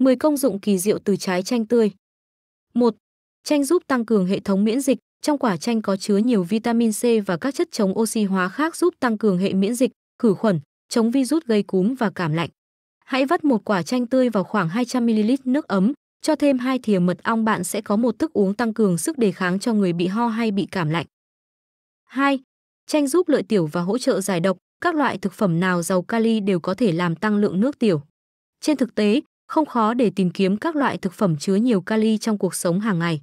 10 công dụng kỳ diệu từ trái chanh tươi. 1. Chanh giúp tăng cường hệ thống miễn dịch, trong quả chanh có chứa nhiều vitamin C và các chất chống oxy hóa khác giúp tăng cường hệ miễn dịch, khử khuẩn, chống virus gây cúm và cảm lạnh. Hãy vắt một quả chanh tươi vào khoảng 200 ml nước ấm, cho thêm hai thìa mật ong bạn sẽ có một thức uống tăng cường sức đề kháng cho người bị ho hay bị cảm lạnh. 2. Chanh giúp lợi tiểu và hỗ trợ giải độc, các loại thực phẩm nào giàu kali đều có thể làm tăng lượng nước tiểu. Trên thực tế, không khó để tìm kiếm các loại thực phẩm chứa nhiều kali trong cuộc sống hàng ngày.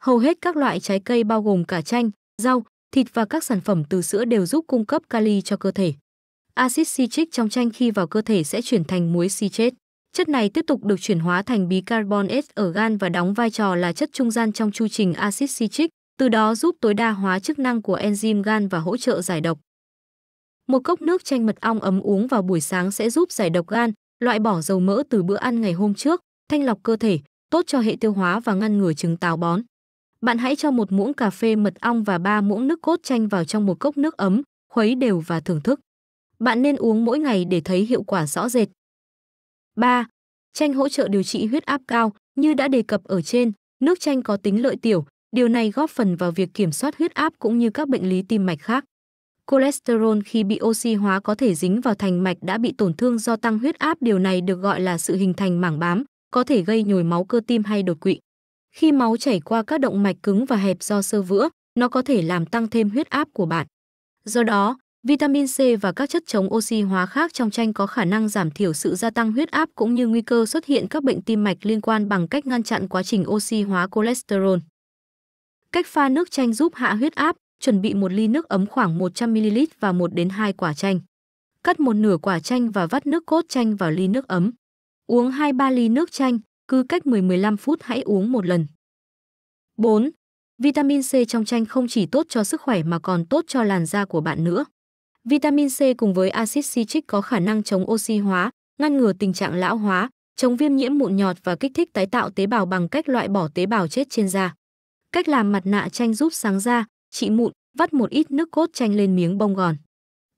Hầu hết các loại trái cây bao gồm cả chanh, rau, thịt và các sản phẩm từ sữa đều giúp cung cấp kali cho cơ thể. Axit citric trong chanh khi vào cơ thể sẽ chuyển thành muối citrate. Chất này tiếp tục được chuyển hóa thành bicarbonate ở gan và đóng vai trò là chất trung gian trong chu trình axit citric, từ đó giúp tối đa hóa chức năng của enzyme gan và hỗ trợ giải độc. Một cốc nước chanh mật ong ấm uống vào buổi sáng sẽ giúp giải độc gan, loại bỏ dầu mỡ từ bữa ăn ngày hôm trước, thanh lọc cơ thể, tốt cho hệ tiêu hóa và ngăn ngừa chứng táo bón. Bạn hãy cho một muỗng cà phê mật ong và 3 muỗng nước cốt chanh vào trong một cốc nước ấm, khuấy đều và thưởng thức. Bạn nên uống mỗi ngày để thấy hiệu quả rõ rệt. 3. Chanh hỗ trợ điều trị huyết áp cao, như đã đề cập ở trên, nước chanh có tính lợi tiểu, điều này góp phần vào việc kiểm soát huyết áp cũng như các bệnh lý tim mạch khác cholesterol khi bị oxy hóa có thể dính vào thành mạch đã bị tổn thương do tăng huyết áp, điều này được gọi là sự hình thành mảng bám, có thể gây nhồi máu cơ tim hay đột quỵ. Khi máu chảy qua các động mạch cứng và hẹp do sơ vữa, nó có thể làm tăng thêm huyết áp của bạn. Do đó, vitamin C và các chất chống oxy hóa khác trong chanh có khả năng giảm thiểu sự gia tăng huyết áp cũng như nguy cơ xuất hiện các bệnh tim mạch liên quan bằng cách ngăn chặn quá trình oxy hóa cholesterol. Cách pha nước chanh giúp hạ huyết áp chuẩn bị một ly nước ấm khoảng 100ml và 1 đến 2 quả chanh. Cắt một nửa quả chanh và vắt nước cốt chanh vào ly nước ấm. Uống 2-3 ly nước chanh, cứ cách 10-15 phút hãy uống một lần. 4. Vitamin C trong chanh không chỉ tốt cho sức khỏe mà còn tốt cho làn da của bạn nữa. Vitamin C cùng với axit citric có khả năng chống oxy hóa, ngăn ngừa tình trạng lão hóa, chống viêm nhiễm mụn nhọt và kích thích tái tạo tế bào bằng cách loại bỏ tế bào chết trên da. Cách làm mặt nạ chanh giúp sáng da, trị mụn, vắt một ít nước cốt chanh lên miếng bông gòn.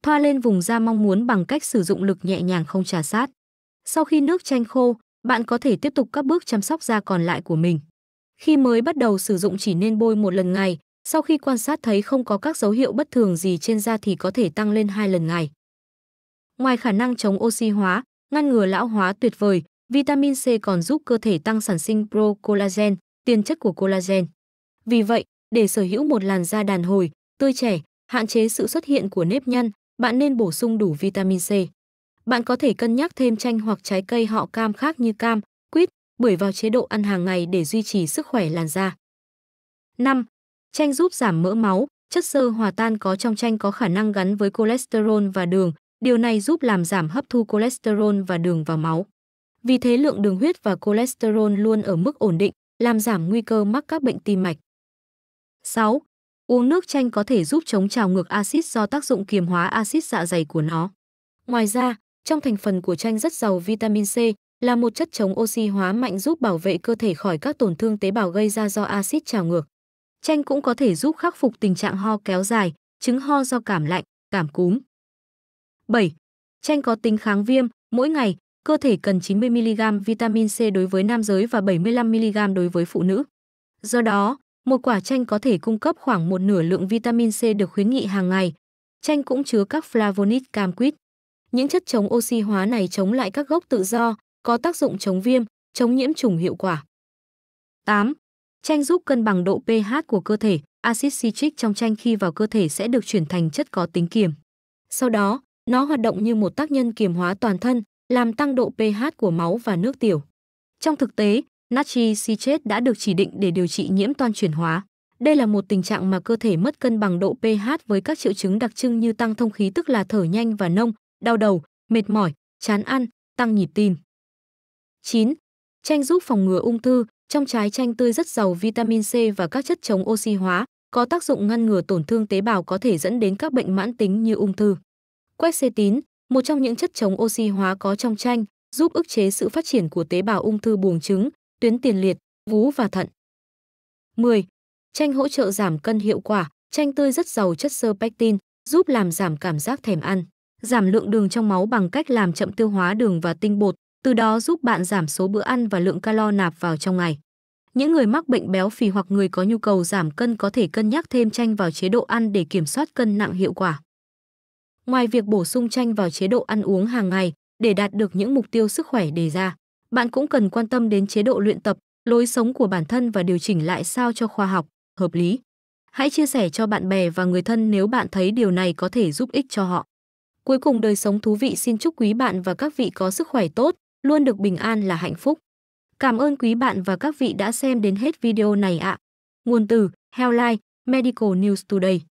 Thoa lên vùng da mong muốn bằng cách sử dụng lực nhẹ nhàng không trà sát. Sau khi nước chanh khô, bạn có thể tiếp tục các bước chăm sóc da còn lại của mình. Khi mới bắt đầu sử dụng chỉ nên bôi một lần ngày, sau khi quan sát thấy không có các dấu hiệu bất thường gì trên da thì có thể tăng lên hai lần ngày. Ngoài khả năng chống oxy hóa, ngăn ngừa lão hóa tuyệt vời, vitamin C còn giúp cơ thể tăng sản sinh procollagen, tiền chất của collagen. Vì vậy, để sở hữu một làn da đàn hồi, tươi trẻ, hạn chế sự xuất hiện của nếp nhăn, bạn nên bổ sung đủ vitamin C. Bạn có thể cân nhắc thêm chanh hoặc trái cây họ cam khác như cam, quýt, bưởi vào chế độ ăn hàng ngày để duy trì sức khỏe làn da. 5. Chanh giúp giảm mỡ máu, chất xơ hòa tan có trong chanh có khả năng gắn với cholesterol và đường, điều này giúp làm giảm hấp thu cholesterol và đường vào máu. Vì thế lượng đường huyết và cholesterol luôn ở mức ổn định, làm giảm nguy cơ mắc các bệnh tim mạch. 6. Uống nước chanh có thể giúp chống trào ngược axit do tác dụng kiềm hóa axit dạ dày của nó. Ngoài ra, trong thành phần của chanh rất giàu vitamin C, là một chất chống oxy hóa mạnh giúp bảo vệ cơ thể khỏi các tổn thương tế bào gây ra do axit trào ngược. Chanh cũng có thể giúp khắc phục tình trạng ho kéo dài, chứng ho do cảm lạnh, cảm cúm. 7. Chanh có tính kháng viêm, mỗi ngày cơ thể cần 90 mg vitamin C đối với nam giới và 75 mg đối với phụ nữ. Do đó, một quả chanh có thể cung cấp khoảng một nửa lượng vitamin C được khuyến nghị hàng ngày. Chanh cũng chứa các flavonoid cam quýt. Những chất chống oxy hóa này chống lại các gốc tự do, có tác dụng chống viêm, chống nhiễm trùng hiệu quả. 8. Chanh giúp cân bằng độ pH của cơ thể, axit citric trong chanh khi vào cơ thể sẽ được chuyển thành chất có tính kiềm. Sau đó, nó hoạt động như một tác nhân kiềm hóa toàn thân, làm tăng độ pH của máu và nước tiểu. Trong thực tế, natri citrate đã được chỉ định để điều trị nhiễm toan chuyển hóa. Đây là một tình trạng mà cơ thể mất cân bằng độ pH với các triệu chứng đặc trưng như tăng thông khí tức là thở nhanh và nông, đau đầu, mệt mỏi, chán ăn, tăng nhịp tim. 9. Chanh giúp phòng ngừa ung thư, trong trái chanh tươi rất giàu vitamin C và các chất chống oxy hóa, có tác dụng ngăn ngừa tổn thương tế bào có thể dẫn đến các bệnh mãn tính như ung thư. Quercetin, một trong những chất chống oxy hóa có trong chanh, giúp ức chế sự phát triển của tế bào ung thư buồng trứng, tuyến tiền liệt, vú và thận. 10. Chanh hỗ trợ giảm cân hiệu quả, chanh tươi rất giàu chất sơ pectin, giúp làm giảm cảm giác thèm ăn, giảm lượng đường trong máu bằng cách làm chậm tiêu hóa đường và tinh bột, từ đó giúp bạn giảm số bữa ăn và lượng calo nạp vào trong ngày. Những người mắc bệnh béo phì hoặc người có nhu cầu giảm cân có thể cân nhắc thêm chanh vào chế độ ăn để kiểm soát cân nặng hiệu quả. Ngoài việc bổ sung chanh vào chế độ ăn uống hàng ngày để đạt được những mục tiêu sức khỏe đề ra, bạn cũng cần quan tâm đến chế độ luyện tập, lối sống của bản thân và điều chỉnh lại sao cho khoa học, hợp lý. Hãy chia sẻ cho bạn bè và người thân nếu bạn thấy điều này có thể giúp ích cho họ. Cuối cùng đời sống thú vị xin chúc quý bạn và các vị có sức khỏe tốt, luôn được bình an là hạnh phúc. Cảm ơn quý bạn và các vị đã xem đến hết video này ạ. À. Nguồn từ Healthline Medical News Today